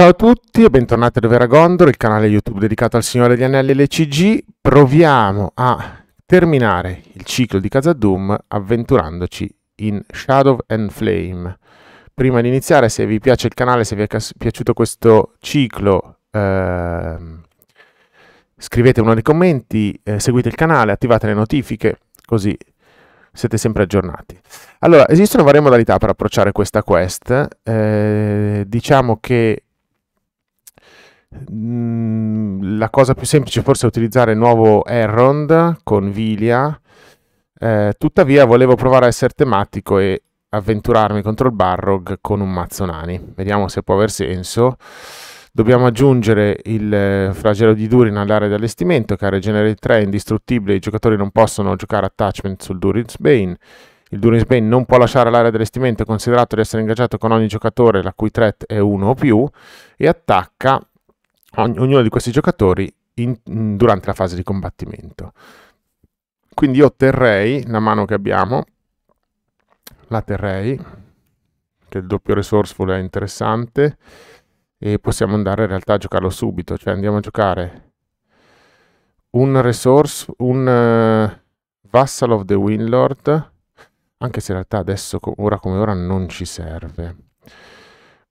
Ciao a tutti e bentornati a Dovera Gondor, il canale YouTube dedicato al Signore degli Anelli LCG. Proviamo a terminare il ciclo di Casa Doom avventurandoci in Shadow and Flame. Prima di iniziare, se vi piace il canale, se vi è piaciuto questo ciclo, ehm, scrivete uno dei commenti, eh, seguite il canale, attivate le notifiche, così siete sempre aggiornati. Allora, esistono varie modalità per approcciare questa quest. Eh, diciamo che Mm, la cosa più semplice forse è utilizzare il nuovo Errond con Vilia, eh, tuttavia volevo provare a essere tematico e avventurarmi contro il Barrog con un Mazzonani. Vediamo se può aver senso. Dobbiamo aggiungere il eh, flagello di Durin all'area di allestimento che ha regenera 3 è indistruttibile, i giocatori non possono giocare attachment sul Durin's Bane. Il Durin's Bane non può lasciare l'area di allestimento considerato di essere ingaggiato con ogni giocatore la cui threat è 1 o più e attacca ognuno di questi giocatori in, durante la fase di combattimento. Quindi io terrei la mano che abbiamo, la terrei, che il doppio resourceful è interessante, e possiamo andare in realtà a giocarlo subito, cioè andiamo a giocare un resource, un uh, vassal of the windlord, anche se in realtà adesso, ora come ora, non ci serve.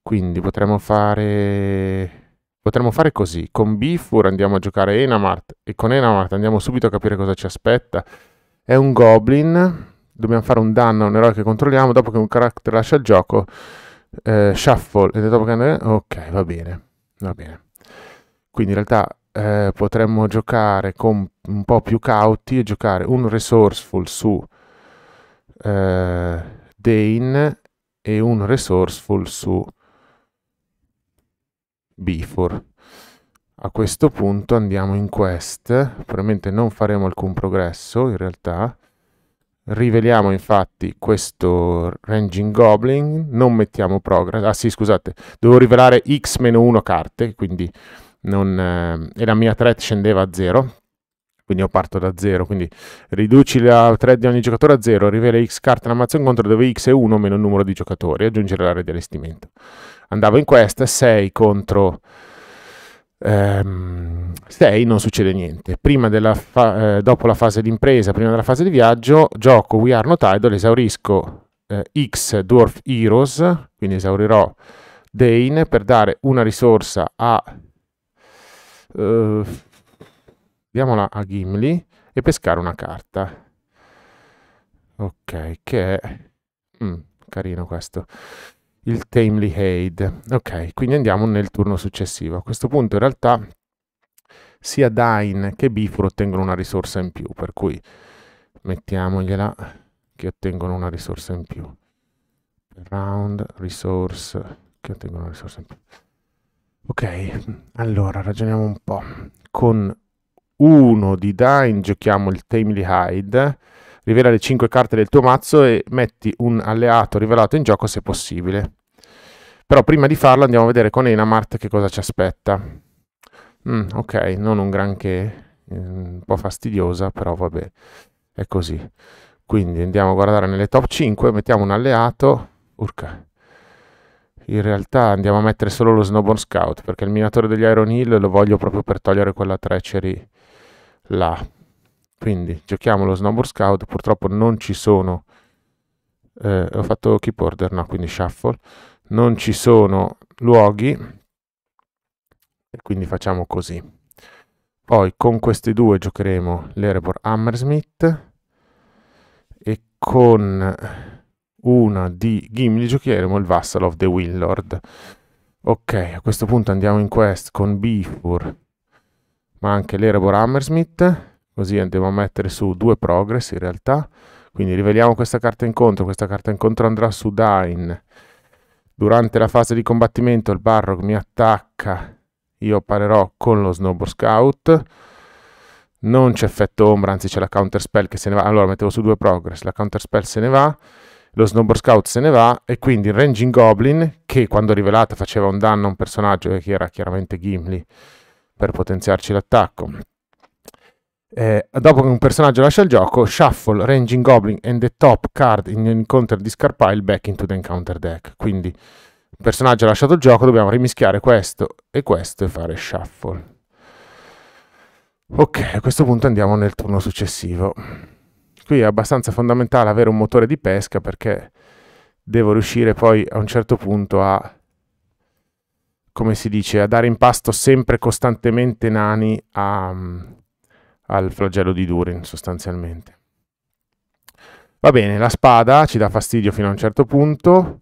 Quindi potremmo fare Potremmo fare così, con Bifur andiamo a giocare Enamart e con Enamart andiamo subito a capire cosa ci aspetta. È un Goblin, dobbiamo fare un danno a un eroe che controlliamo, dopo che un character lascia il gioco, eh, shuffle, e dopo che... ok, va bene, va bene. Quindi in realtà eh, potremmo giocare con un po' più cauti e giocare un resourceful su eh, Dane e un resourceful su Before. A questo punto andiamo in quest, probabilmente non faremo alcun progresso in realtà, riveliamo infatti questo Ranging Goblin, non mettiamo progress, ah sì scusate, devo rivelare x-1 carte, quindi non, eh, e la mia threat scendeva a 0, quindi io parto da 0, quindi riduci la thread di ogni giocatore a 0, rivela x carte nella mazza incontro dove x è 1 meno il numero di giocatori, aggiungere l'area di allestimento andavo in questa 6 contro 6 ehm, non succede niente. Fa- eh, dopo la fase di impresa prima della fase di viaggio, gioco We Are Not Idol, esaurisco eh, X Dwarf Heroes, quindi esaurirò Dane per dare una risorsa a... Eh, diamola a Gimli e pescare una carta. Ok, che è... Mm, carino questo il Tamely Hade. Ok, quindi andiamo nel turno successivo. A questo punto in realtà sia Dine che Bifur ottengono una risorsa in più, per cui mettiamogliela che ottengono una risorsa in più. Round, resource, che ottengono una risorsa in più. Ok, allora ragioniamo un po'. Con uno di Dine giochiamo il Tamely Hide rivela le 5 carte del tuo mazzo e metti un alleato rivelato in gioco se possibile. Però prima di farlo andiamo a vedere con Enamart che cosa ci aspetta. Mm, ok, non un granché, mm, un po' fastidiosa, però vabbè, è così. Quindi andiamo a guardare nelle top 5, mettiamo un alleato. Urca. In realtà andiamo a mettere solo lo Snowborn Scout, perché il minatore degli Iron Hill lo voglio proprio per togliere quella treachery là. Quindi giochiamo lo Snowborn Scout, purtroppo non ci sono... Eh, ho fatto keyboarder, no, quindi shuffle non ci sono luoghi e quindi facciamo così poi con questi due giocheremo l'Erebor Hammersmith e con una di Gimli giocheremo il Vassal of the Willord ok a questo punto andiamo in quest con Bifur ma anche l'Erebor Hammersmith così andiamo a mettere su due progress in realtà quindi riveliamo questa carta incontro questa carta incontro andrà su Dain Durante la fase di combattimento il Barrog mi attacca, io parerò con lo Snowboard Scout. Non c'è effetto ombra, anzi c'è la Counter Spell che se ne va. Allora mettevo su due progress, la Counter Spell se ne va, lo Snowboard Scout se ne va e quindi il Ranging Goblin, che quando rivelata faceva un danno a un personaggio che era chiaramente Gimli per potenziarci l'attacco, eh, dopo che un personaggio lascia il gioco, shuffle Ranging Goblin and the top card in an encounter discard pile back into the encounter deck. Quindi un personaggio ha lasciato il gioco, dobbiamo rimischiare questo e questo e fare shuffle. Ok, a questo punto andiamo nel turno successivo. Qui è abbastanza fondamentale avere un motore di pesca perché devo riuscire poi a un certo punto a come si dice, a dare impasto sempre costantemente nani a, mm, al flagello di Durin sostanzialmente. Va bene, la spada ci dà fastidio fino a un certo punto,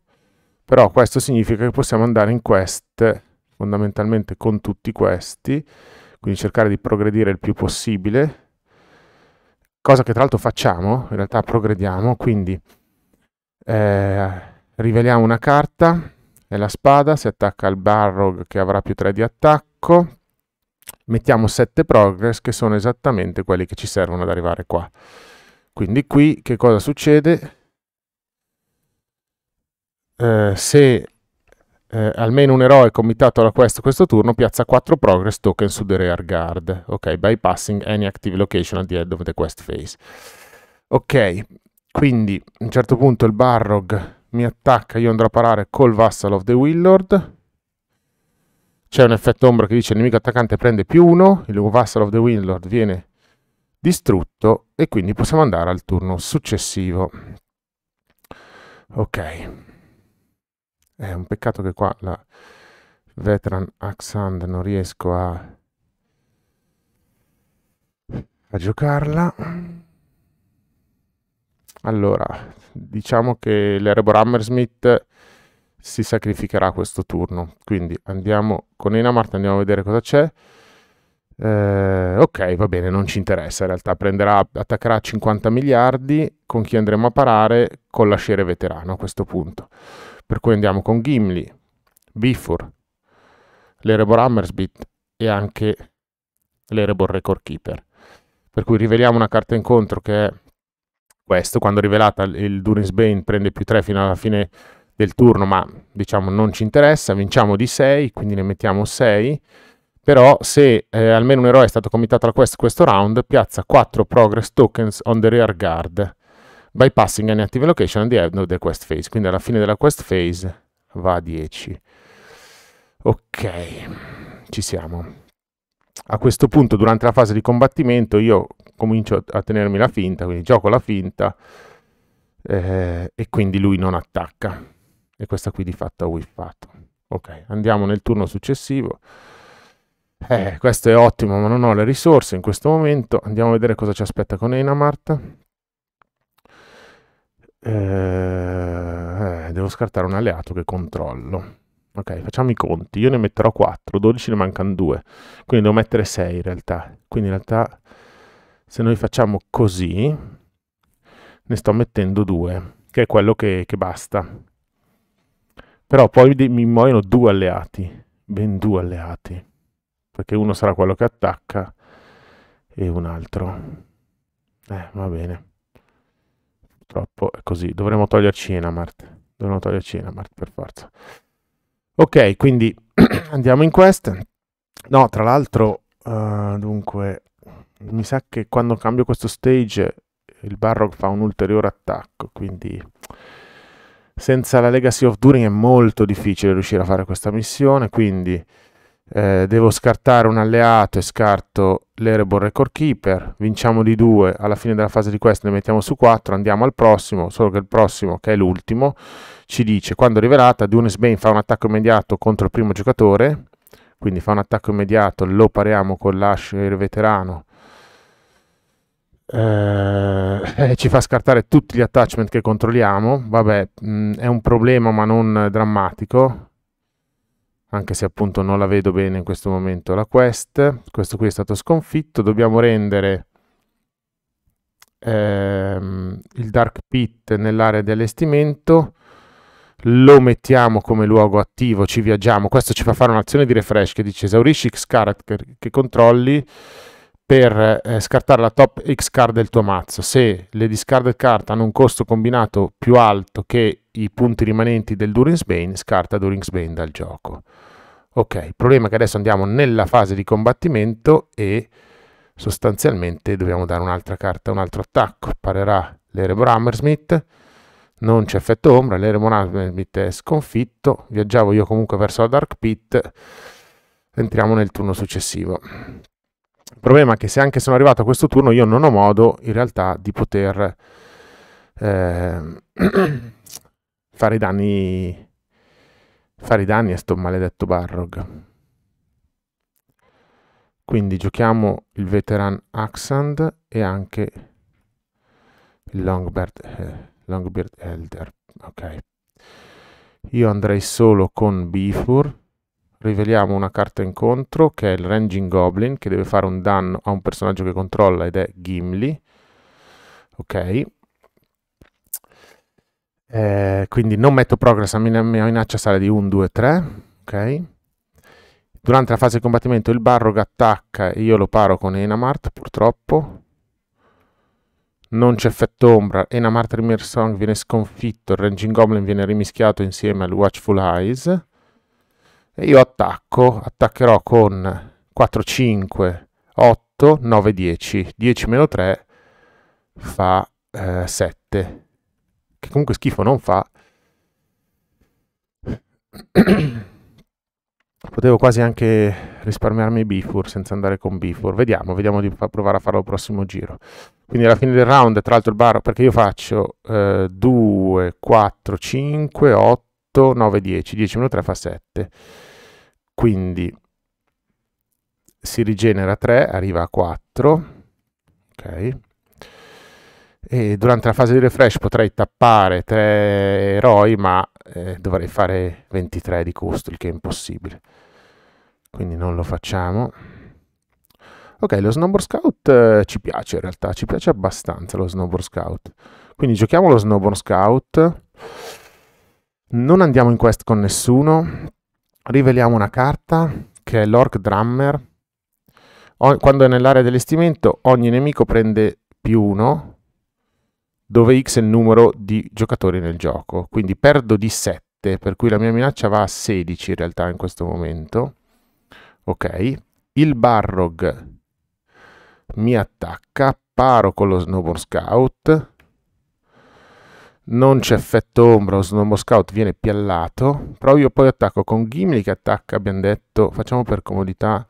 però questo significa che possiamo andare in quest fondamentalmente con tutti questi, quindi cercare di progredire il più possibile, cosa che tra l'altro facciamo, in realtà progrediamo, quindi eh, riveliamo una carta, è la spada, si attacca al Barrog che avrà più 3 di attacco, mettiamo 7 progress che sono esattamente quelli che ci servono ad arrivare qua. Quindi qui che cosa succede? Eh, se eh, almeno un eroe è committato alla quest questo turno piazza 4 progress token su the rear guard, ok, bypassing any active location at the end of the quest phase. Ok, quindi a un certo punto il Barrog mi attacca, io andrò a parare col Vassal of the Willord, c'è un effetto ombra che dice il nemico attaccante prende più 1, il nuovo Vassal of the Windlord viene distrutto e quindi possiamo andare al turno successivo. Ok. È un peccato che qua la Veteran Axand non riesco a, a giocarla. Allora, diciamo che l'Erebor Hammersmith si sacrificherà questo turno. Quindi andiamo con Enamart, andiamo a vedere cosa c'è. Eh, ok, va bene, non ci interessa in realtà. Prenderà, attaccherà 50 miliardi con chi andremo a parare con la Scere veterano a questo punto. Per cui andiamo con Gimli, Bifur, l'Erebor Hammersbit e anche l'Erebor Record Keeper. Per cui riveliamo una carta incontro che è questo. Quando rivelata il Durin's Bane prende più 3 fino alla fine del turno, ma diciamo non ci interessa, vinciamo di 6, quindi ne mettiamo 6, però se eh, almeno un eroe è stato commitato alla quest questo round, piazza 4 progress tokens on the rear guard, bypassing any active location at the end of the quest phase, quindi alla fine della quest phase va a 10. Ok, ci siamo. A questo punto, durante la fase di combattimento, io comincio a tenermi la finta, quindi gioco la finta, eh, e quindi lui non attacca e questa qui di fatto ha whiffato. Ok, andiamo nel turno successivo. Eh, questo è ottimo, ma non ho le risorse in questo momento. Andiamo a vedere cosa ci aspetta con Enamart. Eh, eh, devo scartare un alleato che controllo. Ok, facciamo i conti. Io ne metterò 4, 12 ne mancano 2. Quindi devo mettere 6 in realtà. Quindi in realtà se noi facciamo così, ne sto mettendo 2, che è quello che, che basta però poi mi muoiono due alleati, ben due alleati, perché uno sarà quello che attacca e un altro. Eh, va bene. Purtroppo è così. Dovremmo toglierci Enamart. Dovremmo toglierci Enamart per forza. Ok, quindi andiamo in quest. No, tra l'altro, uh, dunque, mi sa che quando cambio questo stage il Barrog fa un ulteriore attacco, quindi senza la Legacy of Durin è molto difficile riuscire a fare questa missione, quindi eh, devo scartare un alleato e scarto l'Erebor Record Keeper. Vinciamo di due, alla fine della fase di quest ne mettiamo su quattro, andiamo al prossimo, solo che il prossimo, che è l'ultimo, ci dice quando rivelata Dunes Bane fa un attacco immediato contro il primo giocatore, quindi fa un attacco immediato, lo pariamo con l'Ash il veterano eh, ci fa scartare tutti gli attachment che controlliamo. Vabbè, mh, mm, è un problema ma non drammatico, anche se appunto non la vedo bene in questo momento la quest. Questo qui è stato sconfitto, dobbiamo rendere ehm, il Dark Pit nell'area di allestimento lo mettiamo come luogo attivo, ci viaggiamo. Questo ci fa fare un'azione di refresh che dice esaurisci X character che controlli per eh, scartare la top X card del tuo mazzo. Se le discarded card hanno un costo combinato più alto che i punti rimanenti del Durin's Bane, scarta Durin's Bane dal gioco. Ok, il problema è che adesso andiamo nella fase di combattimento e sostanzialmente dobbiamo dare un'altra carta, un altro attacco. Parerà l'Erebo Hammersmith, non c'è effetto ombra, l'Erebo Hammersmith è sconfitto, viaggiavo io comunque verso la Dark Pit, entriamo nel turno successivo. Il problema è che se anche sono arrivato a questo turno io non ho modo in realtà di poter eh, fare i danni fare i danni a sto maledetto Barrog. Quindi giochiamo il veteran Axand e anche il Longbeard, eh, Longbeard Elder. Ok. Io andrei solo con Bifur riveliamo una carta incontro che è il Ranging Goblin che deve fare un danno a un personaggio che controlla ed è Gimli. Ok. Eh, quindi non metto progress a mia minaccia sale di 1, 2, 3. Ok. Durante la fase di combattimento il Barrog attacca e io lo paro con Enamart purtroppo. Non c'è effetto ombra, Enamart Rimersong viene sconfitto, il Ranging Goblin viene rimischiato insieme al Watchful Eyes io attacco, attaccherò con 4, 5, 8, 9, 10. 10 meno 3 fa eh, 7, che comunque schifo non fa. Potevo quasi anche risparmiarmi Bifur senza andare con Bifur. Vediamo, vediamo di provare a farlo al prossimo giro. Quindi alla fine del round, tra l'altro il bar, perché io faccio eh, 2, 4, 5, 8, 8, 9, 10. 10 meno 3 fa 7. Quindi si rigenera 3, arriva a 4. Ok. E durante la fase di refresh potrei tappare 3 eroi, ma eh, dovrei fare 23 di costo, il che è impossibile. Quindi non lo facciamo. Ok, lo Snowboard Scout eh, ci piace in realtà, ci piace abbastanza lo Snowboard Scout. Quindi giochiamo lo Snowboard Scout. Non andiamo in quest con nessuno, riveliamo una carta che è l'Orc Drummer. O- quando è nell'area dell'estimento ogni nemico prende più 1, dove x è il numero di giocatori nel gioco. Quindi perdo di 7, per cui la mia minaccia va a 16 in realtà in questo momento. Ok, il Barrog mi attacca, paro con lo Snowboard Scout, non c'è effetto ombra, lo Osno scout viene piallato, però io poi attacco con Gimli che attacca, abbiamo detto, facciamo per comodità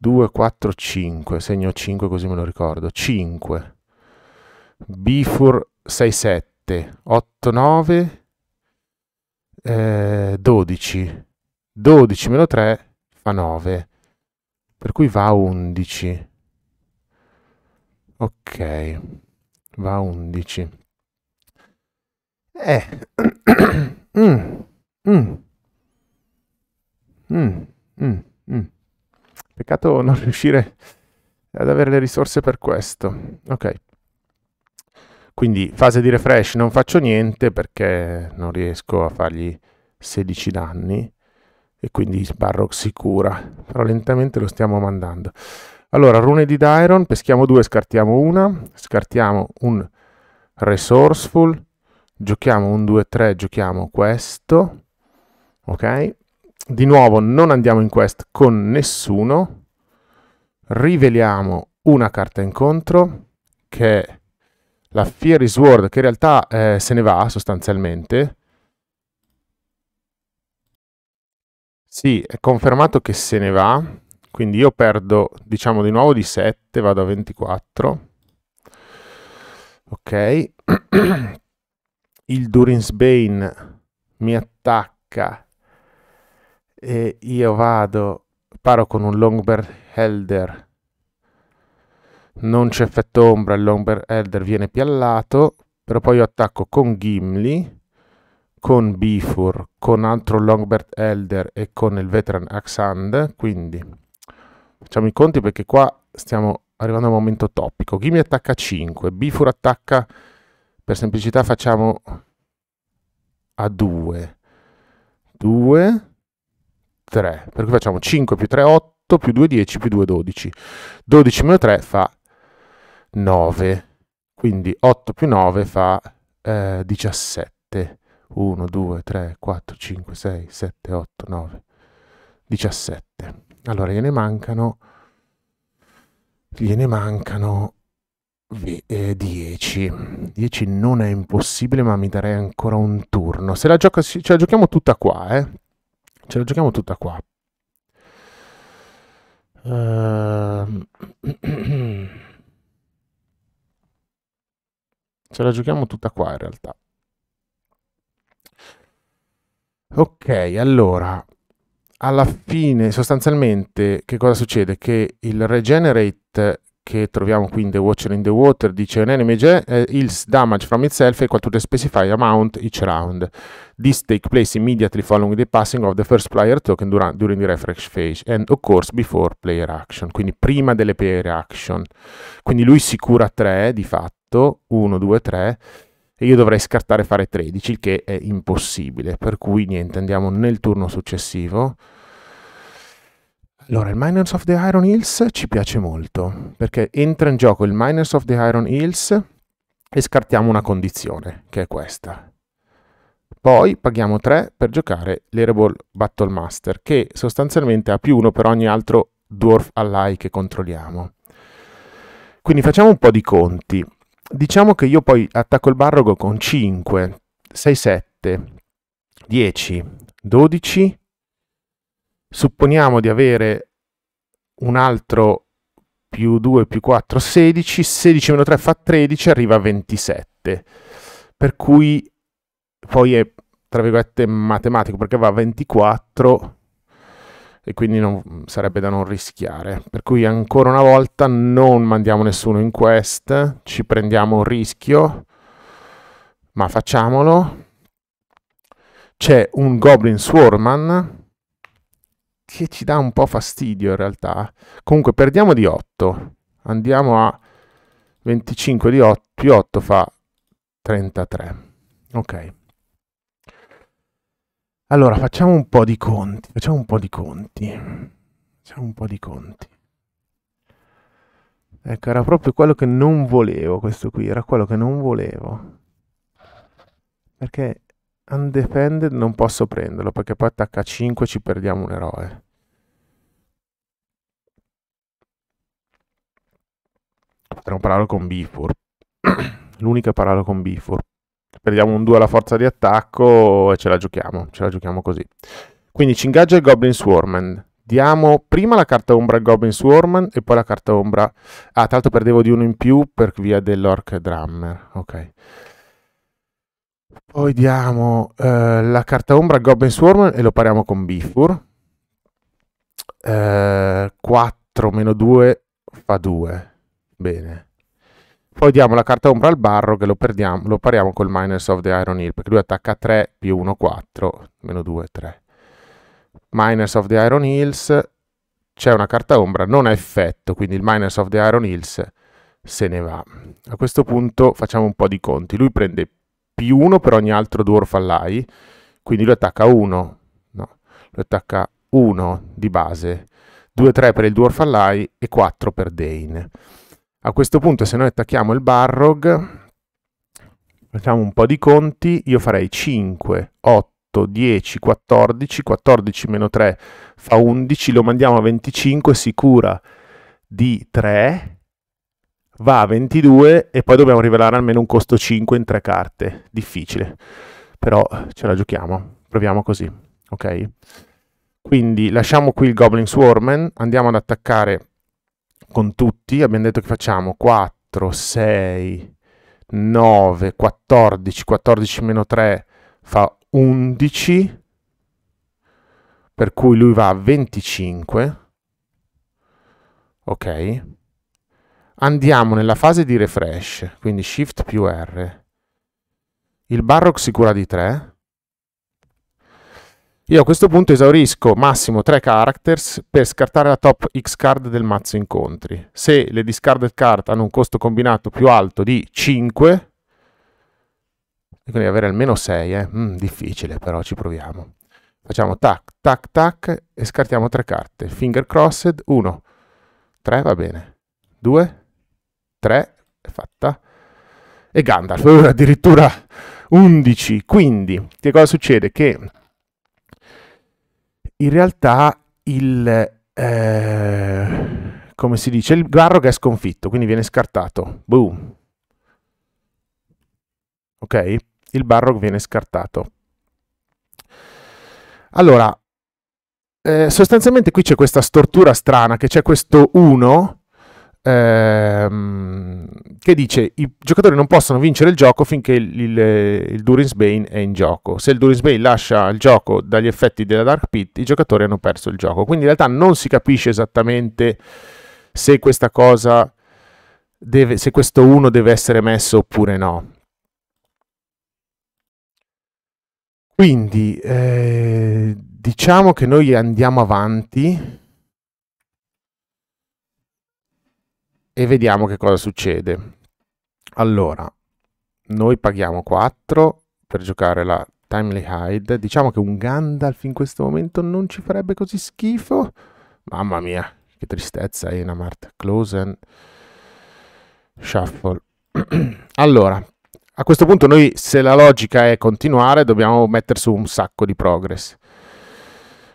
2, 4, 5, segno 5 così me lo ricordo, 5, Bifur 6, 7, 8, 9, eh, 12, 12 meno 3 fa 9, per cui va 11, ok, va 11. Eh. Mm. Mm. mm. Mm. Mm. Peccato non riuscire ad avere le risorse per questo. Ok. Quindi fase di refresh non faccio niente perché non riesco a fargli 16 danni e quindi Sparrow si cura. Però lentamente lo stiamo mandando. Allora, rune di Dyron, peschiamo due, scartiamo una, scartiamo un Resourceful, giochiamo 1, 2-3, giochiamo questo, ok? Di nuovo non andiamo in quest con nessuno, riveliamo una carta incontro che è la Fiery Sword che in realtà eh, se ne va sostanzialmente. Sì, è confermato che se ne va, quindi io perdo diciamo di nuovo di 7, vado a 24. Ok. il Durinsbane mi attacca e io vado, paro con un Longbird Helder. Non c'è effetto ombra, il Longbird Helder viene piallato, però poi io attacco con Gimli, con Bifur, con altro Longbird Helder e con il Veteran Axand, quindi facciamo i conti perché qua stiamo arrivando a un momento topico. Gimli attacca 5, Bifur attacca per semplicità facciamo a 2, 2, 3, per cui facciamo 5 più 3, 8, più 2, 10, più 2, 12, 12 meno 3 fa 9, quindi 8 più 9 fa eh, 17, 1, 2, 3, 4, 5, 6, 7, 8, 9, 17, allora gliene mancano, gliene mancano 10 10 eh, non è impossibile ma mi darei ancora un turno se la gioca ce la giochiamo tutta qua eh ce la giochiamo tutta qua ehm. ce la giochiamo tutta qua in realtà ok allora alla fine sostanzialmente che cosa succede che il regenerate che troviamo qui in The Watcher in the Water dice un enemy eh, heals damage from itself equal to the specified amount each round. This takes place immediately following the passing of the first player token durante, during the refresh phase and of course before player action, quindi prima delle player action. Quindi lui si cura 3 di fatto, 1, 2, 3 e io dovrei scartare fare 13, il che è impossibile, per cui niente, andiamo nel turno successivo allora, il Miners of the Iron Hills ci piace molto, perché entra in gioco il Miners of the Iron Hills e scartiamo una condizione, che è questa. Poi paghiamo 3 per giocare l'Ereball Battle Master, che sostanzialmente ha più 1 per ogni altro Dwarf Ally che controlliamo. Quindi facciamo un po' di conti. Diciamo che io poi attacco il Barrogo con 5, 6, 7, 10, 12, Supponiamo di avere un altro più 2 più 4, 16, 16 meno 3 fa 13, arriva a 27. Per cui poi è, tra virgolette, matematico, perché va a 24 e quindi non, sarebbe da non rischiare. Per cui ancora una volta non mandiamo nessuno in quest, ci prendiamo un rischio, ma facciamolo. C'è un Goblin Swarman che ci dà un po' fastidio in realtà. Comunque perdiamo di 8, andiamo a 25 di 8, più 8 fa 33. Ok. Allora, facciamo un po' di conti, facciamo un po' di conti. Facciamo un po' di conti. Ecco, era proprio quello che non volevo questo qui, era quello che non volevo. Perché Undefended non posso prenderlo perché poi attacca 5 e ci perdiamo un eroe. Potremmo parlare con Bifur. L'unica parola con Bifur. Perdiamo un 2 alla forza di attacco e ce la giochiamo. Ce la giochiamo così. Quindi ci ingaggia il Goblin Swarman. Diamo prima la carta ombra al Goblin Swarman e poi la carta ombra... Ah, tra l'altro perdevo di uno in più per via dell'Orc Drummer. Ok. Poi diamo eh, la carta ombra a Goblin Swarm e lo pariamo con Bifur. Eh, 4 meno 2 fa 2. Bene. Poi diamo la carta ombra al barro che lo, perdiamo, lo pariamo col Miners of the Iron Hill, perché lui attacca 3 più 1, 4, meno 2, 3. Miners of the Iron Hills, c'è una carta ombra, non ha effetto, quindi il Miners of the Iron Hills se ne va. A questo punto facciamo un po' di conti. Lui prende più 1 per ogni altro dwarf all'AI, quindi lui attacca 1, no, lui attacca 1 di base, 2-3 per il dwarf all'AI e 4 per Dane. A questo punto se noi attacchiamo il Barrog, facciamo un po' di conti, io farei 5, 8, 10, 14, 14 meno 3 fa 11, lo mandiamo a 25, si cura di 3, va a 22 e poi dobbiamo rivelare almeno un costo 5 in tre carte. Difficile, però ce la giochiamo. Proviamo così, ok? Quindi lasciamo qui il Goblin Swarman, andiamo ad attaccare con tutti. Abbiamo detto che facciamo 4, 6, 9, 14, 14 meno 3 fa 11, per cui lui va a 25, ok? Andiamo nella fase di refresh, quindi Shift più R. Il Barrock si cura di 3. Io a questo punto esaurisco massimo 3 characters per scartare la top X card del mazzo incontri. Se le discarded card hanno un costo combinato più alto di 5, quindi avere almeno 6, eh? mm, difficile però, ci proviamo. Facciamo tac, tac, tac e scartiamo 3 carte. Finger crossed, 1, 3 va bene, 2, 3, è fatta, e Gandalf, eh, addirittura 11. Quindi, che cosa succede? Che in realtà il... Eh, come si dice? Il Garrog è sconfitto, quindi viene scartato. Boom. Ok? Il Barrog viene scartato. Allora, eh, sostanzialmente qui c'è questa stortura strana, che c'è questo 1 ehm, che dice i giocatori non possono vincere il gioco finché il, il, il Durin's Bane è in gioco. Se il Durin's Bane lascia il gioco dagli effetti della Dark Pit, i giocatori hanno perso il gioco. Quindi in realtà non si capisce esattamente se questa cosa deve, se questo 1 deve essere messo oppure no. Quindi eh, diciamo che noi andiamo avanti e vediamo che cosa succede. Allora, noi paghiamo 4 per giocare la Timely Hide. Diciamo che un Gandalf in questo momento non ci farebbe così schifo. Mamma mia, che tristezza, Enamart. Closen. Shuffle. allora, a questo punto noi, se la logica è continuare, dobbiamo mettere su un sacco di progress.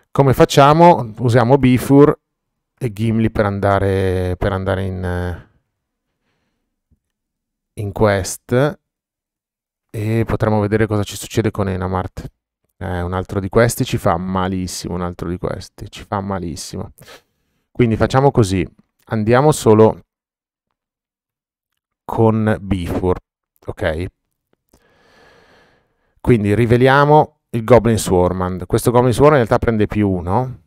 Come facciamo? Usiamo Bifur e Gimli per andare, per andare in, eh, in quest e potremo vedere cosa ci succede con Enamart. Eh, un altro di questi ci fa malissimo, un altro di questi ci fa malissimo. Quindi facciamo così, andiamo solo con Bifur, ok? Quindi riveliamo il Goblin Swarmand. Questo Goblin Swarmand in realtà prende più uno,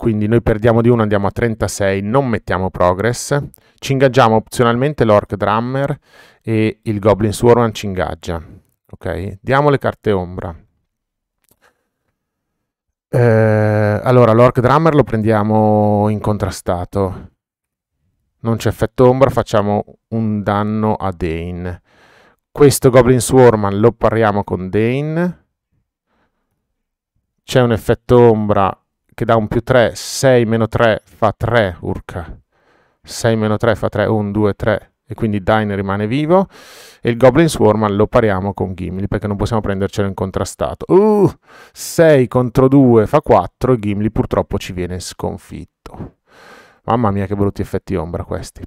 quindi noi perdiamo di 1, andiamo a 36, non mettiamo progress, ci ingaggiamo opzionalmente l'Orc Drummer e il Goblin Sworman ci ingaggia. Ok, diamo le carte ombra. Eh, allora, l'Orc Drummer lo prendiamo in contrastato, Non c'è effetto ombra, facciamo un danno a Dane. Questo Goblin Sworman lo pariamo con Dane. C'è un effetto ombra che dà un più 3, 6 meno 3 fa 3, urca. 6 meno 3 fa 3, 1, 2, 3. E quindi Dine rimane vivo. E il Goblin Swarm lo pariamo con Gimli perché non possiamo prendercelo incontrastato. Uh, 6 contro 2 fa 4 e Gimli purtroppo ci viene sconfitto. Mamma mia che brutti effetti ombra questi.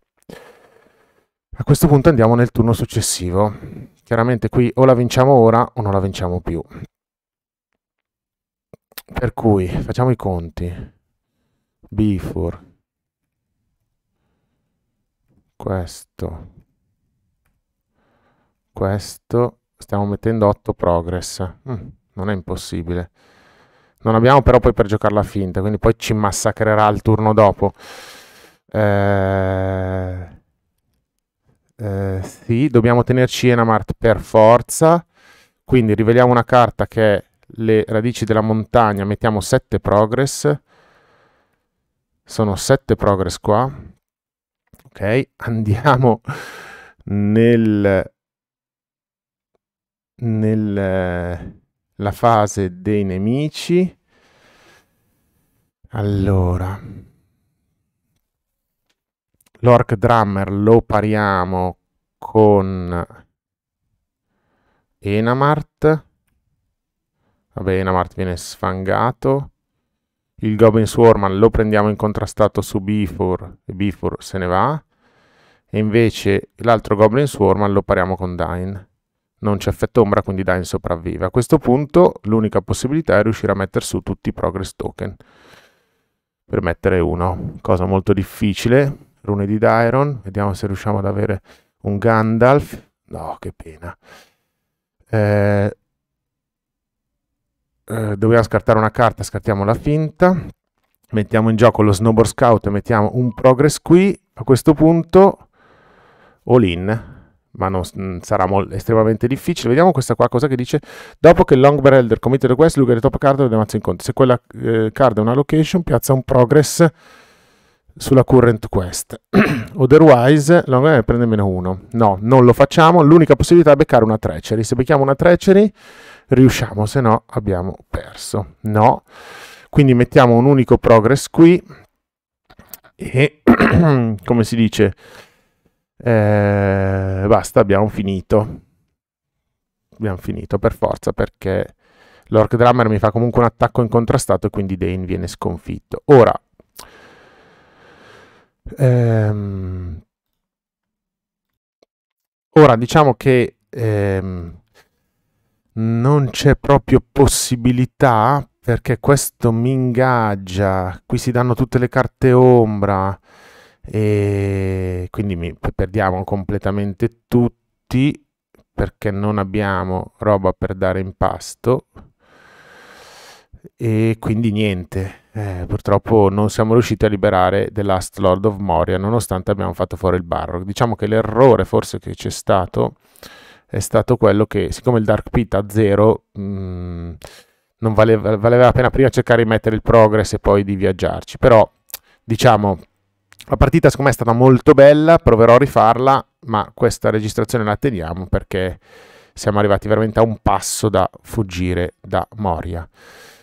A questo punto andiamo nel turno successivo. Chiaramente qui o la vinciamo ora o non la vinciamo più. Per cui facciamo i conti. B4. questo questo stiamo mettendo 8 progress mm, non è impossibile non abbiamo però poi per giocare la finta quindi poi ci massacrerà il turno dopo eh, eh, sì dobbiamo tenerci Enamart per forza quindi riveliamo una carta che è le radici della montagna mettiamo 7 progress sono 7 progress qua ok andiamo nel nella fase dei nemici allora l'orc drummer lo pariamo con enamart Va bene, Enamart viene sfangato. Il Goblin Swarman lo prendiamo incontrastato su Bifor e Bifor se ne va. E invece l'altro Goblin Swarman lo pariamo con Dine. Non c'è effetto ombra, quindi Dine sopravvive. A questo punto l'unica possibilità è riuscire a mettere su tutti i progress token per mettere uno. Cosa molto difficile. Rune di Dairon. Vediamo se riusciamo ad avere un Gandalf. No, che pena. Eh, eh, dobbiamo scartare una carta, scartiamo la finta, mettiamo in gioco lo snowboard scout e mettiamo un progress qui, a questo punto all in, ma non mm, sarà estremamente difficile. Vediamo questa qua cosa che dice. Dopo che il long barrel del committee request, lui at le top card e avanza in conto. Se quella eh, card è una location, piazza un progress sulla current quest. Otherwise, long barrel prende meno 1. No, non lo facciamo. L'unica possibilità è beccare una treachery. Se becchiamo una treachery riusciamo, se no abbiamo perso. No. Quindi mettiamo un unico progress qui e come si dice eh, basta, abbiamo finito. Abbiamo finito per forza perché l'Orc Drummer mi fa comunque un attacco incontrastato e quindi Dane viene sconfitto. Ora, ehm, ora diciamo che ehm, non c'è proprio possibilità perché questo mi ingaggia, qui si danno tutte le carte ombra e quindi mi perdiamo completamente tutti perché non abbiamo roba per dare in pasto e quindi niente eh, purtroppo non siamo riusciti a liberare The Last Lord of Moria nonostante abbiamo fatto fuori il Barrock diciamo che l'errore forse che c'è stato è stato quello che, siccome il Dark Pit a zero, mh, mm, non valeva, valeva la pena prima cercare di mettere il progress e poi di viaggiarci. Però, diciamo, la partita secondo me è stata molto bella, proverò a rifarla, ma questa registrazione la teniamo perché siamo arrivati veramente a un passo da fuggire da Moria.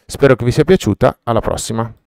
Spero che vi sia piaciuta, alla prossima!